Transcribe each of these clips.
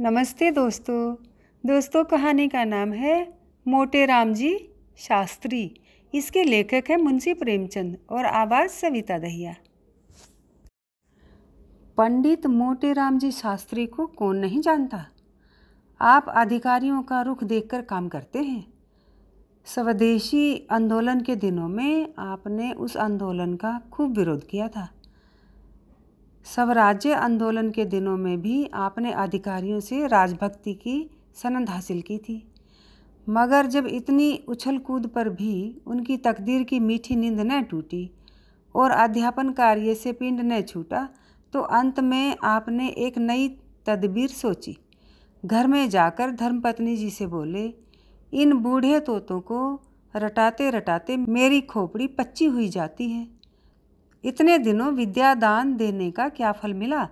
नमस्ते दोस्तों दोस्तों कहानी का नाम है मोटे राम जी शास्त्री इसके लेखक हैं मुंशी प्रेमचंद और आवाज़ सविता दहिया पंडित मोटे राम जी शास्त्री को कौन नहीं जानता आप अधिकारियों का रुख देखकर काम करते हैं स्वदेशी आंदोलन के दिनों में आपने उस आंदोलन का खूब विरोध किया था स्वराज्य आंदोलन के दिनों में भी आपने अधिकारियों से राजभक्ति की सनद हासिल की थी मगर जब इतनी उछल कूद पर भी उनकी तकदीर की मीठी नींद न टूटी और अध्यापन कार्य से पिंड न छूटा तो अंत में आपने एक नई तदबीर सोची घर में जाकर धर्मपत्नी जी से बोले इन बूढ़े तोतों को रटाते रटाते मेरी खोपड़ी पच्ची हुई जाती है इतने दिनों विद्यादान देने का क्या फल मिला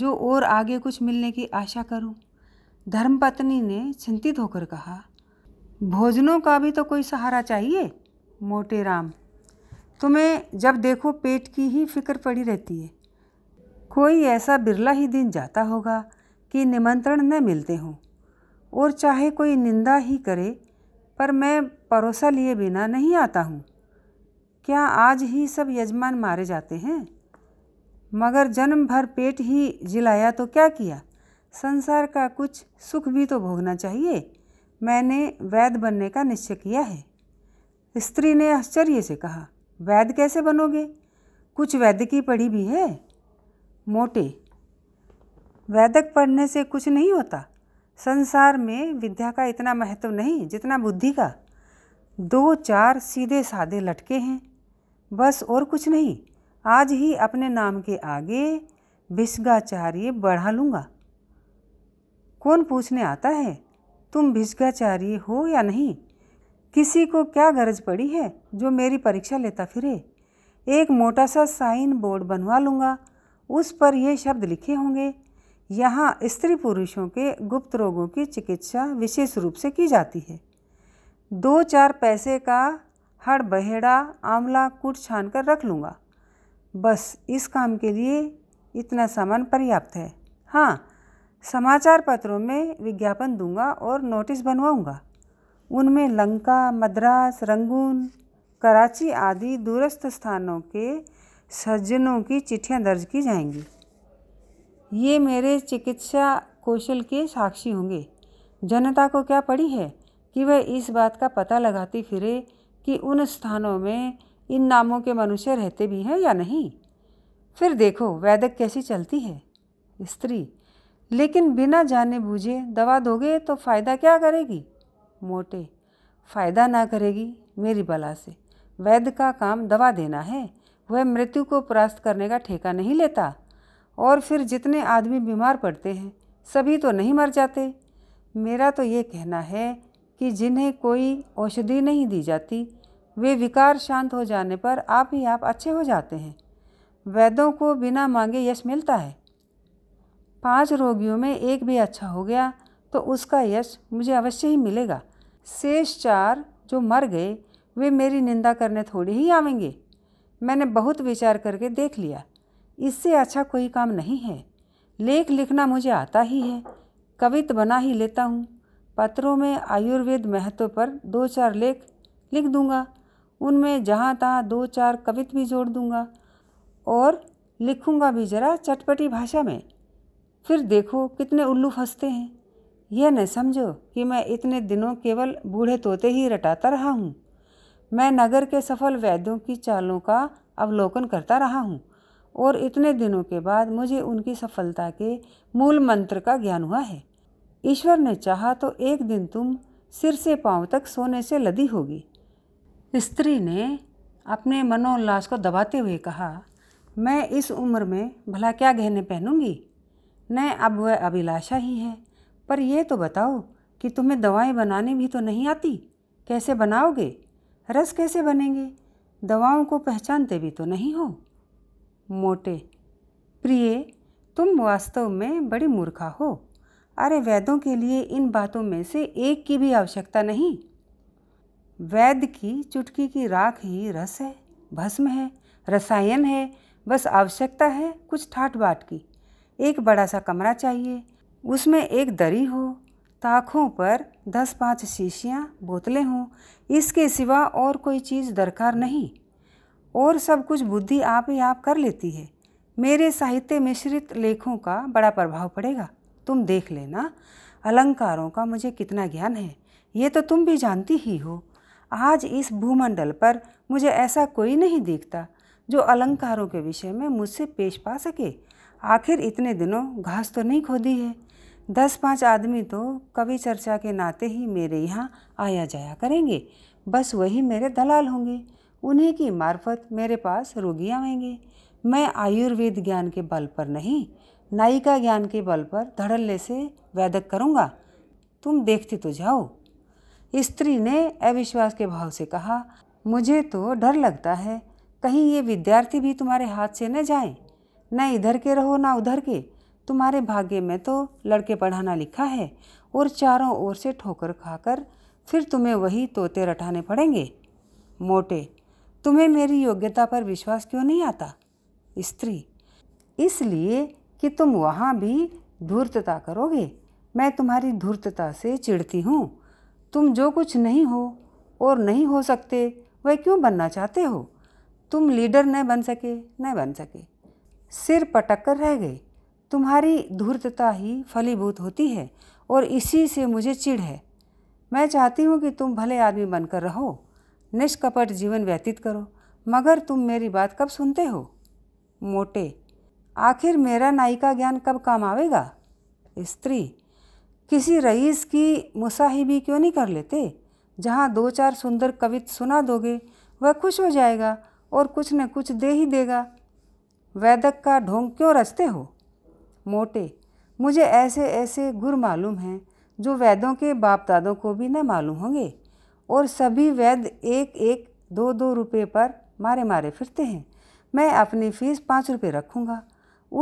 जो और आगे कुछ मिलने की आशा करूं? धर्मपत्नी ने चिंतित होकर कहा भोजनों का भी तो कोई सहारा चाहिए मोटे राम तुम्हें जब देखो पेट की ही फिक्र पड़ी रहती है कोई ऐसा बिरला ही दिन जाता होगा कि निमंत्रण न मिलते हों और चाहे कोई निंदा ही करे पर मैं परोसा लिए बिना नहीं आता हूँ क्या आज ही सब यजमान मारे जाते हैं मगर जन्म भर पेट ही जिलाया तो क्या किया संसार का कुछ सुख भी तो भोगना चाहिए मैंने वैद बनने का निश्चय किया है स्त्री ने आश्चर्य से कहा वैद कैसे बनोगे कुछ वैद्य की पढ़ी भी है मोटे वैदक पढ़ने से कुछ नहीं होता संसार में विद्या का इतना महत्व नहीं जितना बुद्धि का दो चार सीधे साधे लटके हैं बस और कुछ नहीं आज ही अपने नाम के आगे भिष्गाचार्य बढ़ा लूँगा कौन पूछने आता है तुम भिष्गाचार्य हो या नहीं किसी को क्या गरज पड़ी है जो मेरी परीक्षा लेता फिरे एक मोटा सा साइन बोर्ड बनवा लूँगा उस पर ये शब्द लिखे होंगे यहाँ स्त्री पुरुषों के गुप्त रोगों की चिकित्सा विशेष रूप से की जाती है दो चार पैसे का हर बहेड़ा आंवला कूट छान कर रख लूँगा बस इस काम के लिए इतना सामान पर्याप्त है हाँ समाचार पत्रों में विज्ञापन दूंगा और नोटिस बनवाऊंगा उनमें लंका मद्रास रंगून कराची आदि दूरस्थ स्थानों के सज्जनों की चिट्ठियां दर्ज की जाएंगी ये मेरे चिकित्सा कौशल के साक्षी होंगे जनता को क्या पड़ी है कि वह इस बात का पता लगाती फिरे कि उन स्थानों में इन नामों के मनुष्य रहते भी हैं या नहीं फिर देखो वैदक कैसी चलती है स्त्री लेकिन बिना जाने बूझे दवा दोगे तो फ़ायदा क्या करेगी मोटे फ़ायदा ना करेगी मेरी बला से वैद्य का काम दवा देना है वह मृत्यु को परास्त करने का ठेका नहीं लेता और फिर जितने आदमी बीमार पड़ते हैं सभी तो नहीं मर जाते मेरा तो ये कहना है कि जिन्हें कोई औषधि नहीं दी जाती वे विकार शांत हो जाने पर आप ही आप अच्छे हो जाते हैं वैद्यों को बिना मांगे यश मिलता है पांच रोगियों में एक भी अच्छा हो गया तो उसका यश मुझे अवश्य ही मिलेगा शेष चार जो मर गए वे मेरी निंदा करने थोड़ी ही आवेंगे मैंने बहुत विचार करके देख लिया इससे अच्छा कोई काम नहीं है लेख लिखना मुझे आता ही है कवित बना ही लेता हूँ पत्रों में आयुर्वेद महत्व पर दो चार लेख लिख दूँगा उनमें जहाँ तहाँ दो चार कवित भी जोड़ दूँगा और लिखूँगा भी ज़रा चटपटी भाषा में फिर देखो कितने उल्लू फंसते हैं यह न समझो कि मैं इतने दिनों केवल बूढ़े तोते ही रटाता रहा हूँ मैं नगर के सफल वैद्यों की चालों का अवलोकन करता रहा हूँ और इतने दिनों के बाद मुझे उनकी सफलता के मूल मंत्र का ज्ञान हुआ है ईश्वर ने चाहा तो एक दिन तुम सिर से पांव तक सोने से लदी होगी स्त्री ने अपने मनोल्लास को दबाते हुए कहा मैं इस उम्र में भला क्या गहने पहनूंगी न अब वह अभिलाषा ही है पर यह तो बताओ कि तुम्हें दवाएं बनानी भी तो नहीं आती कैसे बनाओगे रस कैसे बनेंगे दवाओं को पहचानते भी तो नहीं हो मोटे प्रिय तुम वास्तव में बड़ी मूर्खा हो अरे वैदों के लिए इन बातों में से एक की भी आवश्यकता नहीं वैद्य की चुटकी की राख ही रस है भस्म है रसायन है बस आवश्यकता है कुछ ठाट बाट की एक बड़ा सा कमरा चाहिए उसमें एक दरी हो ताखों पर दस पाँच शीशियाँ बोतलें हों इसके सिवा और कोई चीज़ दरकार नहीं और सब कुछ बुद्धि आप ही आप कर लेती है मेरे साहित्य मिश्रित लेखों का बड़ा प्रभाव पड़ेगा तुम देख लेना अलंकारों का मुझे कितना ज्ञान है ये तो तुम भी जानती ही हो आज इस भूमंडल पर मुझे ऐसा कोई नहीं दिखता जो अलंकारों के विषय में मुझसे पेश पा सके आखिर इतने दिनों घास तो नहीं खोदी है दस पाँच आदमी तो कवि चर्चा के नाते ही मेरे यहाँ आया जाया करेंगे बस वही मेरे दलाल होंगे उन्हीं की मार्फत मेरे पास रोगी आएंगे मैं आयुर्वेद ज्ञान के बल पर नहीं नायिका ज्ञान के बल पर धड़ल्ले से वैदक करूँगा तुम देखते तो जाओ स्त्री ने अविश्वास के भाव से कहा मुझे तो डर लगता है कहीं ये विद्यार्थी भी तुम्हारे हाथ से न जाए न इधर के रहो ना उधर के तुम्हारे भाग्य में तो लड़के पढ़ाना लिखा है और चारों ओर से ठोकर खाकर फिर तुम्हें वही तोते रटाने पड़ेंगे मोटे तुम्हें मेरी योग्यता पर विश्वास क्यों नहीं आता स्त्री इसलिए कि तुम वहाँ भी धूर्तता करोगे मैं तुम्हारी धूर्तता से चिढ़ती हूँ तुम जो कुछ नहीं हो और नहीं हो सकते वह क्यों बनना चाहते हो तुम लीडर न बन सके न बन सके सिर पटक कर रह गए तुम्हारी धूर्तता ही फलीभूत होती है और इसी से मुझे चिढ़ है मैं चाहती हूँ कि तुम भले आदमी बनकर रहो निष्कपट जीवन व्यतीत करो मगर तुम मेरी बात कब सुनते हो मोटे आखिर मेरा नायिका ज्ञान कब काम आवेगा स्त्री किसी रईस की मुसाहिबी क्यों नहीं कर लेते जहाँ दो चार सुंदर कवित सुना दोगे वह खुश हो जाएगा और कुछ न कुछ दे ही देगा वैदक का ढोंग क्यों रचते हो मोटे मुझे ऐसे ऐसे गुर मालूम हैं जो वैदों के बाप दादों को भी न मालूम होंगे और सभी वैद एक एक दो दो रुपये पर मारे मारे फिरते हैं मैं अपनी फ़ीस पाँच रुपये रखूँगा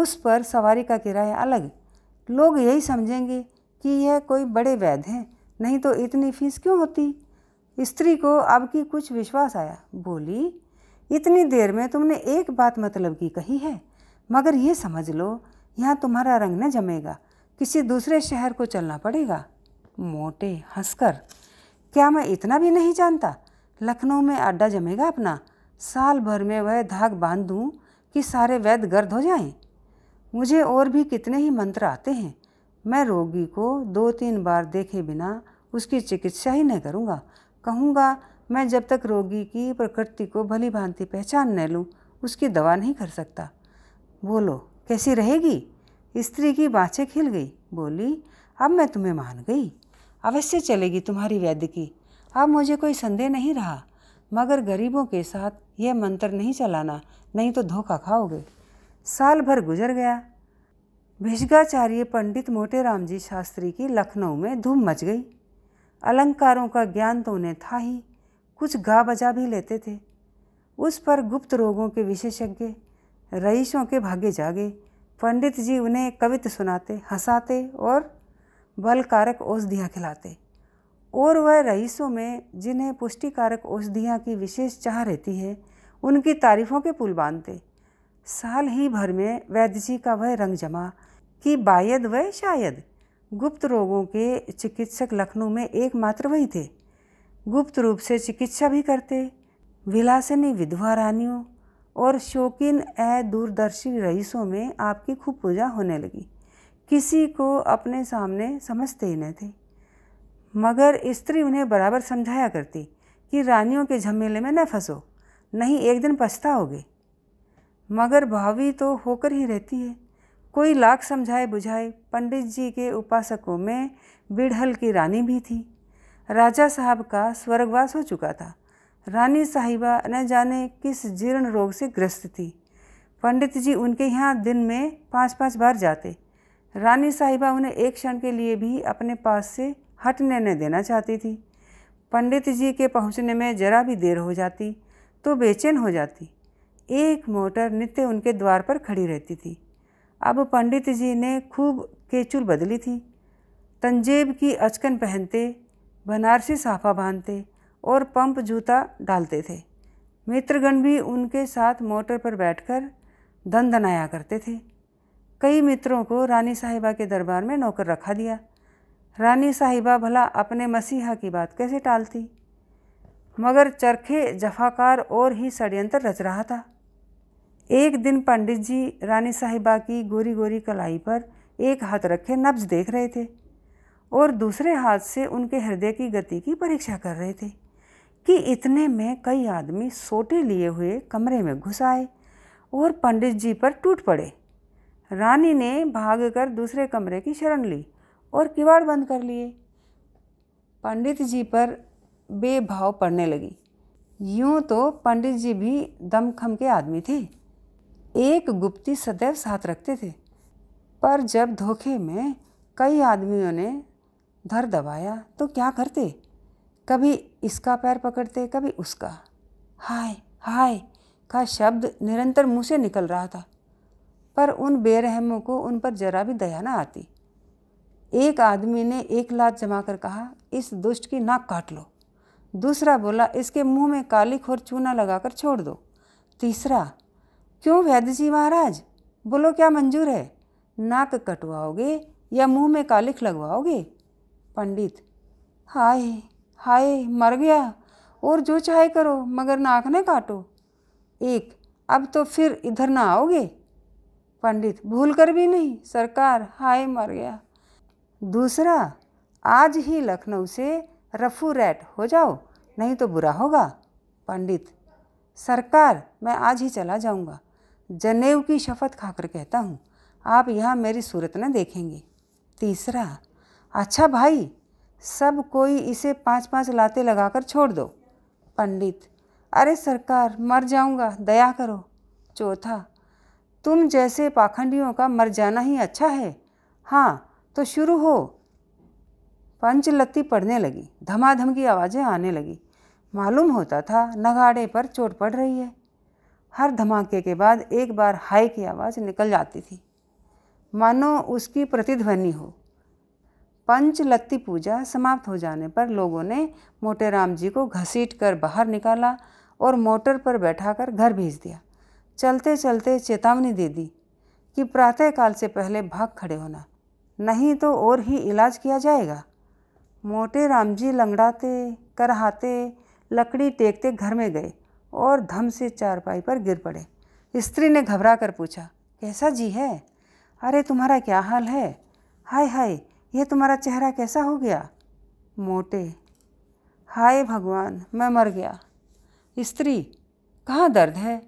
उस पर सवारी का किराया अलग लोग यही समझेंगे कि यह कोई बड़े वैद हैं नहीं तो इतनी फीस क्यों होती स्त्री को अब की कुछ विश्वास आया बोली इतनी देर में तुमने एक बात मतलब की कही है मगर ये समझ लो यहाँ तुम्हारा रंग न जमेगा किसी दूसरे शहर को चलना पड़ेगा मोटे हंसकर क्या मैं इतना भी नहीं जानता लखनऊ में अड्डा जमेगा अपना साल भर में वह धाग बांध दूँ कि सारे वैद गर्द हो जाएं। मुझे और भी कितने ही मंत्र आते हैं मैं रोगी को दो तीन बार देखे बिना उसकी चिकित्सा ही नहीं करूँगा कहूँगा मैं जब तक रोगी की प्रकृति को भली भांति पहचान न लूँ उसकी दवा नहीं कर सकता बोलो कैसी रहेगी स्त्री की बाँछें खिल गई बोली अब मैं तुम्हें मान गई अवश्य चलेगी तुम्हारी वैद्य की अब मुझे कोई संदेह नहीं रहा मगर गरीबों के साथ यह मंत्र नहीं चलाना नहीं तो धोखा खाओगे साल भर गुजर गया भिषगाचार्य पंडित मोटेराम जी शास्त्री की लखनऊ में धूम मच गई अलंकारों का ज्ञान तो उन्हें था ही कुछ गा बजा भी लेते थे उस पर गुप्त रोगों के विशेषज्ञ रईसों के भागे जागे पंडित जी उन्हें कवित सुनाते हंसाते और बलकारक औषधियाँ खिलाते और वह रईसों में जिन्हें पुष्टिकारक औषधियाँ की विशेष चाह रहती है उनकी तारीफ़ों के पुल बांधते साल ही भर में वैद्य जी का वह रंग जमा कि बायद व शायद गुप्त रोगों के चिकित्सक लखनऊ में एकमात्र वही थे गुप्त रूप से चिकित्सा भी करते विलासिनी विधवा रानियों और शौकीन ए दूरदर्शी रईसों में आपकी खूब पूजा होने लगी किसी को अपने सामने समझते ही नहीं थे मगर स्त्री उन्हें बराबर समझाया करती कि रानियों के झमेले में न फंसो नहीं एक दिन पछताओगे मगर भावी तो होकर ही रहती है कोई लाख समझाए बुझाए पंडित जी के उपासकों में बिड़हल की रानी भी थी राजा साहब का स्वर्गवास हो चुका था रानी साहिबा न जाने किस जीर्ण रोग से ग्रस्त थी पंडित जी उनके यहाँ दिन में पाँच पाँच बार जाते रानी साहिबा उन्हें एक क्षण के लिए भी अपने पास से हटने न देना चाहती थी पंडित जी के पहुँचने में जरा भी देर हो जाती तो बेचैन हो जाती एक मोटर नित्य उनके द्वार पर खड़ी रहती थी अब पंडित जी ने खूब केचुल बदली थी तंजेब की अचकन पहनते बनारसी साफा बांधते और पंप जूता डालते थे मित्रगण भी उनके साथ मोटर पर बैठकर धन धनाया करते थे कई मित्रों को रानी साहिबा के दरबार में नौकर रखा दिया रानी साहिबा भला अपने मसीहा की बात कैसे टालती मगर चरखे जफाकार और ही षड्यंत्र रच रहा था एक दिन पंडित जी रानी साहिबा की गोरी गोरी कलाई पर एक हाथ रखे नब्ज देख रहे थे और दूसरे हाथ से उनके हृदय की गति की परीक्षा कर रहे थे कि इतने में कई आदमी सोटे लिए हुए कमरे में घुस आए और पंडित जी पर टूट पड़े रानी ने भागकर दूसरे कमरे की शरण ली और किवाड़ बंद कर लिए पंडित जी पर बेभाव पड़ने लगी यूँ तो पंडित जी भी दमखम के आदमी थे एक गुप्ती सदैव साथ रखते थे पर जब धोखे में कई आदमियों ने धर दबाया तो क्या करते कभी इसका पैर पकड़ते कभी उसका हाय हाय का शब्द निरंतर मुँह से निकल रहा था पर उन बेरहमों को उन पर जरा भी दया ना आती एक आदमी ने एक लात जमा कर कहा इस दुष्ट की नाक काट लो दूसरा बोला इसके मुंह में काली खोर चूना लगाकर छोड़ दो तीसरा क्यों वैद्य जी महाराज बोलो क्या मंजूर है नाक कटवाओगे या मुंह में कालिख लगवाओगे पंडित हाय हाय मर गया और जो चाहे करो मगर नाक न काटो एक अब तो फिर इधर ना आओगे पंडित भूल कर भी नहीं सरकार हाय मर गया दूसरा आज ही लखनऊ से रफू रैट हो जाओ नहीं तो बुरा होगा पंडित सरकार मैं आज ही चला जाऊंगा जनेव की शपथ खाकर कहता हूँ आप यहाँ मेरी सूरत न देखेंगे तीसरा अच्छा भाई सब कोई इसे पाँच पाँच लाते लगाकर छोड़ दो पंडित अरे सरकार मर जाऊँगा दया करो चौथा तुम जैसे पाखंडियों का मर जाना ही अच्छा है हाँ तो शुरू हो पंचलत्ती पड़ने लगी धमाधम की आवाज़ें आने लगी मालूम होता था नगाड़े पर चोट पड़ रही है हर धमाके के बाद एक बार हाई की आवाज़ निकल जाती थी मानो उसकी प्रतिध्वनि हो लत्ती पूजा समाप्त हो जाने पर लोगों ने मोटे राम जी को घसीट कर बाहर निकाला और मोटर पर बैठा कर घर भेज दिया चलते चलते चेतावनी दे दी कि प्रातःकाल से पहले भाग खड़े होना नहीं तो और ही इलाज किया जाएगा मोटे राम जी लंगड़ाते करहाते लकड़ी टेकते घर में गए और धम से चारपाई पर गिर पड़े स्त्री ने घबरा कर पूछा कैसा जी है अरे तुम्हारा क्या हाल है हाय हाय यह तुम्हारा चेहरा कैसा हो गया मोटे हाय भगवान मैं मर गया स्त्री कहाँ दर्द है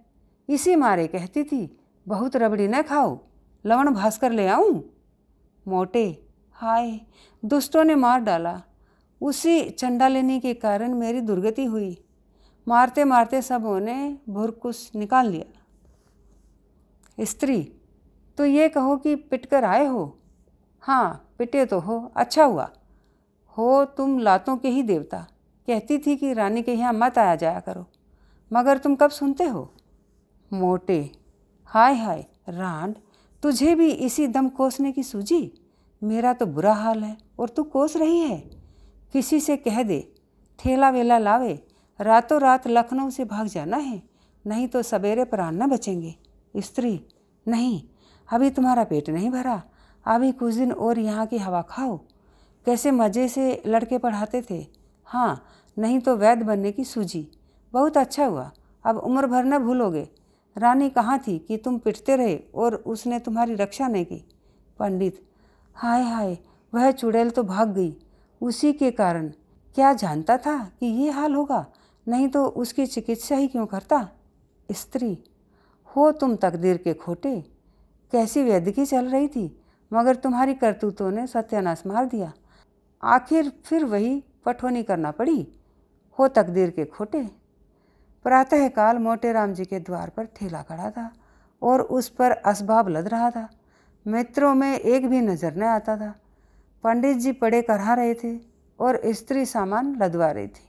इसी मारे कहती थी बहुत रबड़ी न खाओ लवण भास्कर ले आऊँ मोटे हाय दुष्टों ने मार डाला उसी चंडा लेने के कारण मेरी दुर्गति हुई मारते मारते सब उन्होंने भुरकुस निकाल लिया स्त्री तो ये कहो कि पिट कर आए हो हाँ पिटे तो हो अच्छा हुआ हो तुम लातों के ही देवता कहती थी कि रानी के यहाँ मत आया जाया करो मगर तुम कब सुनते हो मोटे हाय हाय रांड तुझे भी इसी दम कोसने की सूझी मेरा तो बुरा हाल है और तू कोस रही है किसी से कह दे ठेला वेला लावे रातों रात लखनऊ से भाग जाना है नहीं तो सवेरे प्राण न बचेंगे स्त्री नहीं अभी तुम्हारा पेट नहीं भरा अभी कुछ दिन और यहाँ की हवा खाओ कैसे मज़े से लड़के पढ़ाते थे हाँ नहीं तो वैद बनने की सूझी बहुत अच्छा हुआ अब उम्र भर न भूलोगे रानी कहाँ थी कि तुम पिटते रहे और उसने तुम्हारी रक्षा नहीं की पंडित हाय हाय वह चुड़ैल तो भाग गई उसी के कारण क्या जानता था कि ये हाल होगा नहीं तो उसकी चिकित्सा ही क्यों करता स्त्री हो तुम तकदीर के खोटे कैसी की चल रही थी मगर तुम्हारी करतूतों ने सत्यानाश मार दिया आखिर फिर वही पठोनी करना पड़ी हो तकदीर के खोटे प्रातःकाल मोटे राम जी के द्वार पर ठेला खड़ा था और उस पर असबाब लद रहा था मित्रों में एक भी नज़र न आता था पंडित जी पड़े करा रहे थे और स्त्री सामान लदवा रही थी